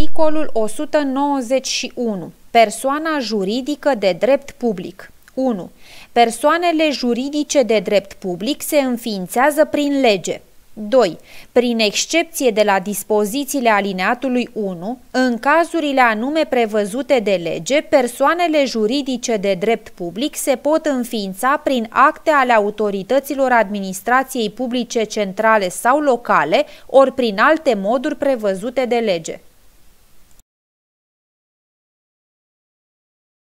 articolul 191. Persoana juridică de drept public. 1. Persoanele juridice de drept public se înființează prin lege. 2. Prin excepție de la dispozițiile alineatului 1, în cazurile anume prevăzute de lege, persoanele juridice de drept public se pot înființa prin acte ale autorităților administrației publice centrale sau locale, ori prin alte moduri prevăzute de lege.